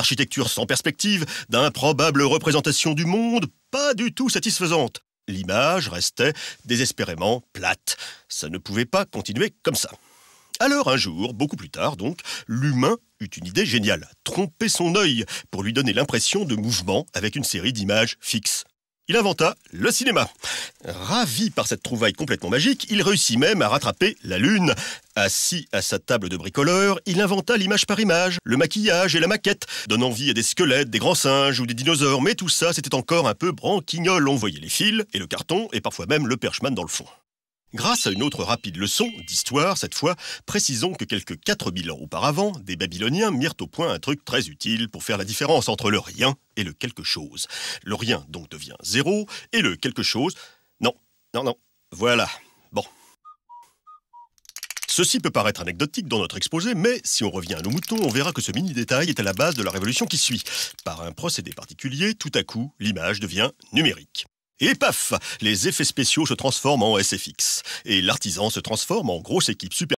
d'architecture sans perspective, d'improbable représentation du monde, pas du tout satisfaisante. L'image restait désespérément plate. Ça ne pouvait pas continuer comme ça. Alors un jour, beaucoup plus tard donc, l'humain eut une idée géniale, tromper son œil pour lui donner l'impression de mouvement avec une série d'images fixes il inventa le cinéma. Ravi par cette trouvaille complètement magique, il réussit même à rattraper la Lune. Assis à sa table de bricoleur, il inventa l'image par image, le maquillage et la maquette, donnant vie à des squelettes, des grands singes ou des dinosaures, mais tout ça c'était encore un peu branquignol. On voyait les fils et le carton et parfois même le perchman dans le fond. Grâce à une autre rapide leçon, d'histoire cette fois, précisons que quelques 4000 ans auparavant, des Babyloniens mirent au point un truc très utile pour faire la différence entre le rien et le quelque chose. Le rien donc devient zéro, et le quelque chose... Non, non, non, voilà, bon. Ceci peut paraître anecdotique dans notre exposé, mais si on revient à nos moutons, on verra que ce mini-détail est à la base de la révolution qui suit. Par un procédé particulier, tout à coup, l'image devient numérique. Et paf Les effets spéciaux se transforment en SFX. Et l'artisan se transforme en grosse équipe super.